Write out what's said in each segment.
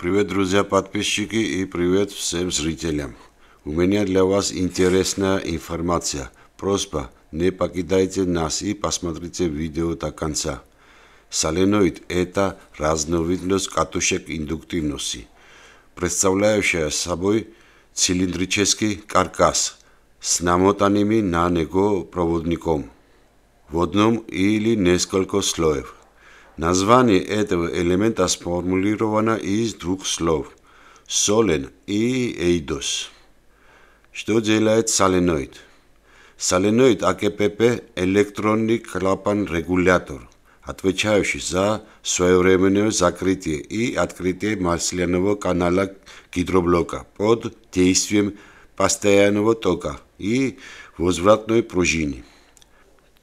Привет, друзья, подписчики и привет всем зрителям. У меня для вас интересная информация. Просьба, не покидайте нас и посмотрите видео до конца. Соленоид – это разновидность катушек индуктивности, представляющая собой цилиндрический каркас с намотанными на него проводником в одном или несколько слоев. Название этого элемента сформулировано из двух слов «солен» и «эйдос». Что делает соленоид? Соленоид АКПП – электронный клапан-регулятор, отвечающий за своевременное закрытие и открытие масляного канала гидроблока под действием постоянного тока и возвратной пружины.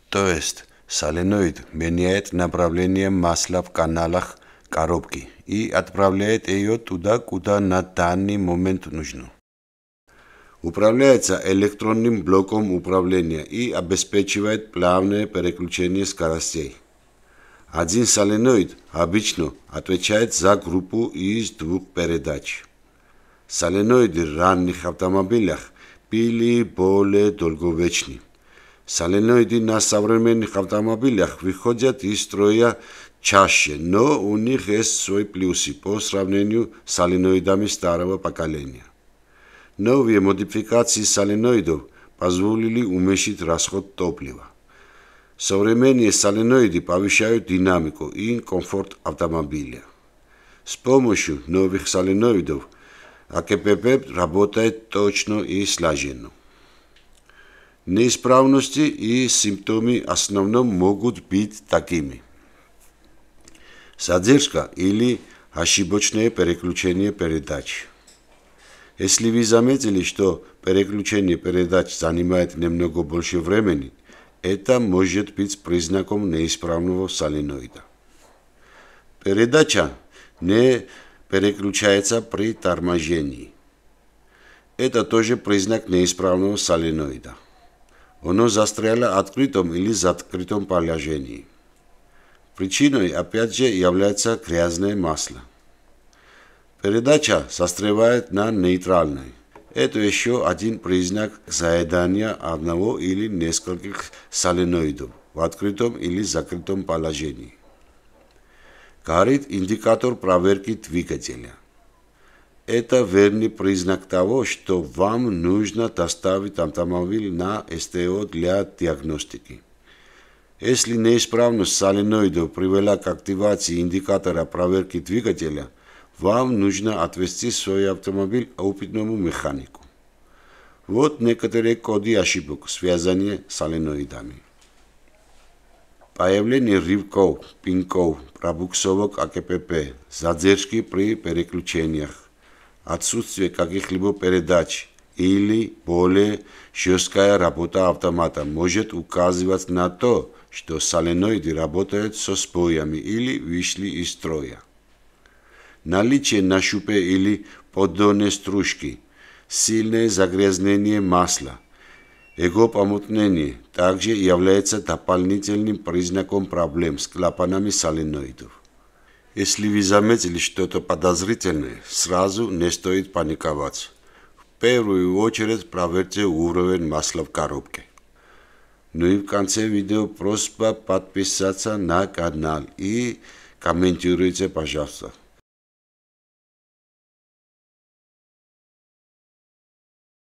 То есть Соленоид меняет направление масла в каналах коробки и отправляет ее туда, куда на данный момент нужно. Управляется электронным блоком управления и обеспечивает плавное переключение скоростей. Один соленоид обычно отвечает за группу из двух передач. Соленоиды в ранних автомобилях были более долговечны. Соленоиди на современных автомобилях выходят и строја чаше, но у них е свој плюси по сравнению с соленоидами старого поколения. Новие модификации саленоидов позволили уменьшить расход топлива. Современные соленоиды повышают динамику и комфорт автомобиля. С помощью новых соленоидов АКПП работает точно и слаженно неисправности и симптоми основно могут быть такими. Задержка или ошибочное переключение передач. Если вы заметили, что переключение передач занимает немного больше времени, это может быть признаком неисправного соленоида. Передача не переключается при торможении. Это тоже признак неисправного соленоида. Оно застряло в открытом или закрытом положении. Причиной опять же является грязное масло. Передача состревает на нейтральной. Это еще один признак заедания одного или нескольких соленоидов в открытом или закрытом положении. Горит индикатор проверки двигателя – Ета верни признак того, што вам нужно да ставите автомобил на СТО для диагностики. Если неисправност соленоидов привела к активации индикатора проверки двигателя, вам нужно отвести свой автомобиль опытному механику. Вот некоторые коды ошибок, связанные с соленоидами. Появление рывков, пинков, пробуксовок АКПП, задержки при переключениях, отсутствие каких либо передач или более жесткая работа автомата может указывать на то, что соленоиды работают со споями или вышли из строя. Наличие на шупе или поддонной стружки, сильное загрязнение масла, его помутнение также является дополнительным признаком проблем с клапанами соленоидов. Если вы заметили что-то подозрительное, сразу не стоит паниковать. В первую очередь проверьте уровень масла в коробке. Ну и в конце видео просьба подписаться на канал и комментируйте, пожалуйста.